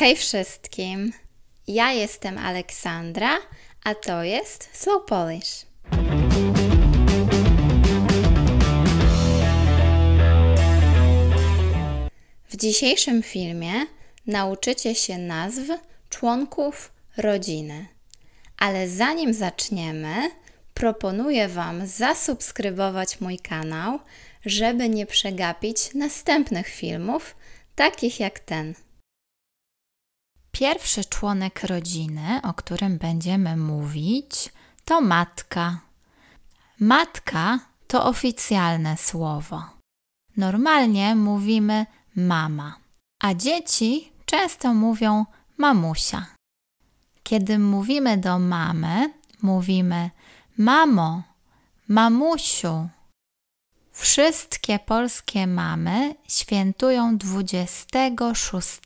Hej wszystkim! Ja jestem Aleksandra, a to jest Slow Polish. W dzisiejszym filmie nauczycie się nazw członków rodziny. Ale zanim zaczniemy, proponuję Wam zasubskrybować mój kanał, żeby nie przegapić następnych filmów, takich jak ten. Pierwszy członek rodziny, o którym będziemy mówić, to matka. Matka to oficjalne słowo. Normalnie mówimy mama, a dzieci często mówią mamusia. Kiedy mówimy do mamy, mówimy mamo, mamusiu. Wszystkie polskie mamy świętują 26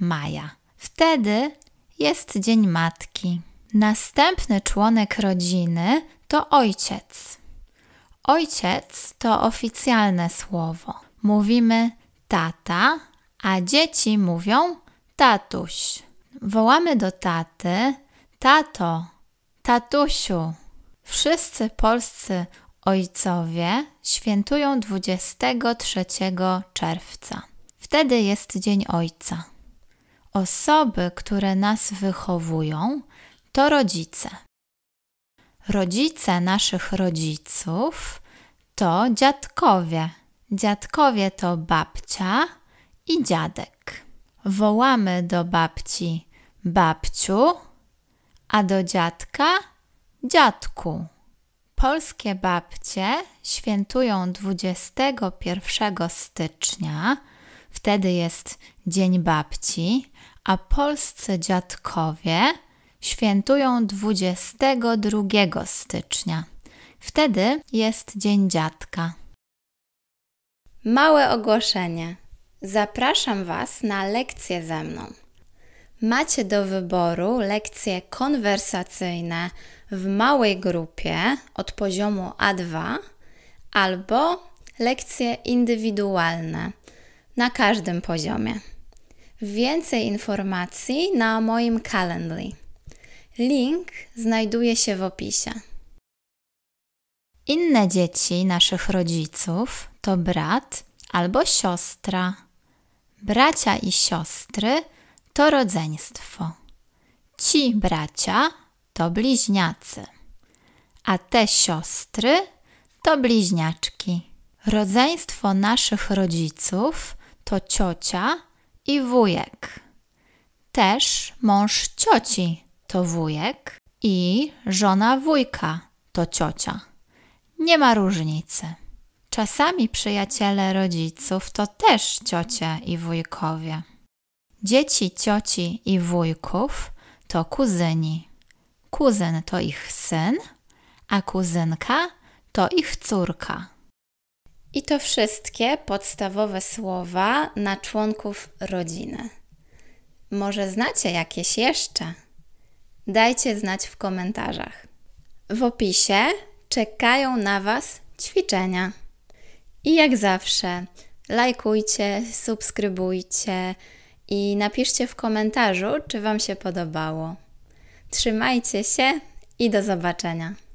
maja. Wtedy jest Dzień Matki. Następny członek rodziny to ojciec. Ojciec to oficjalne słowo. Mówimy tata, a dzieci mówią tatuś. Wołamy do taty tato, tatusiu. Wszyscy polscy ojcowie świętują 23 czerwca. Wtedy jest Dzień Ojca. Osoby, które nas wychowują, to rodzice. Rodzice naszych rodziców to dziadkowie. Dziadkowie to babcia i dziadek. Wołamy do babci babciu, a do dziadka dziadku. Polskie babcie świętują 21 stycznia Wtedy jest Dzień Babci, a polscy dziadkowie świętują 22 stycznia. Wtedy jest Dzień Dziadka. Małe ogłoszenie. Zapraszam Was na lekcję ze mną. Macie do wyboru lekcje konwersacyjne w małej grupie od poziomu A2 albo lekcje indywidualne na każdym poziomie. Więcej informacji na moim Calendly. Link znajduje się w opisie. Inne dzieci naszych rodziców to brat albo siostra. Bracia i siostry to rodzeństwo. Ci bracia to bliźniacy, a te siostry to bliźniaczki. Rodzeństwo naszych rodziców to ciocia i wujek. Też mąż cioci to wujek i żona wujka to ciocia. Nie ma różnicy. Czasami przyjaciele rodziców to też ciocia i wujkowie. Dzieci cioci i wujków to kuzyni. Kuzyn to ich syn, a kuzynka to ich córka. I to wszystkie podstawowe słowa na członków rodziny. Może znacie jakieś jeszcze? Dajcie znać w komentarzach. W opisie czekają na Was ćwiczenia. I jak zawsze, lajkujcie, subskrybujcie i napiszcie w komentarzu, czy Wam się podobało. Trzymajcie się i do zobaczenia.